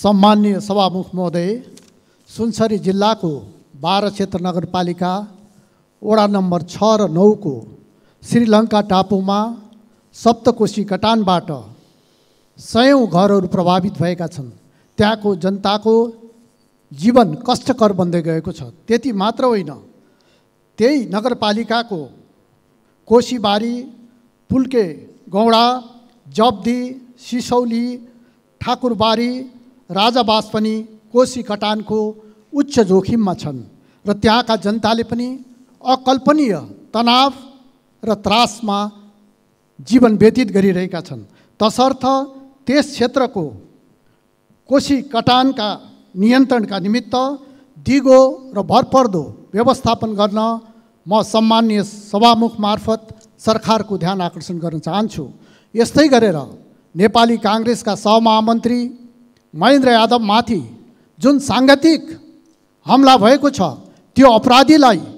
सम्मान्य सभामुख महोदय सुनसरी जिल्लाको बाह्र क्षेत्र नगरपालिका वडा नम्बर छ र नौको श्रीलङ्का टापुमा सप्तकोशी कटानबाट सयौँ घरहरू प्रभावित भएका छन् त्यहाँको जनताको जीवन कष्टकर बन्दै गएको छ त्यति मात्र होइन त्यही नगरपालिकाको कोशीबारी पुल्के गौडा जब्दी सिसौली ठाकुरबारी राजावास पनि कोशी कटानको उच्च जोखिममा छन् र त्यहाँका जनताले पनि अकल्पनीय तनाव र त्रासमा जीवन व्यतीत गरिरहेका छन् तसर्थ त्यस क्षेत्रको कोशी कटानका नियन्त्रणका निमित्त दिगो र भरपर्दो व्यवस्थापन गर्न म सम्मान्य सभामुख मार्फत सरकारको ध्यान आकर्षण गर्न चाहन्छु यस्तै गरेर नेपाली काङ्ग्रेसका सहमहामन्त्री महेन्द्र यादवमाथि जुन साङ्घातिक हमला भएको छ त्यो अपराधीलाई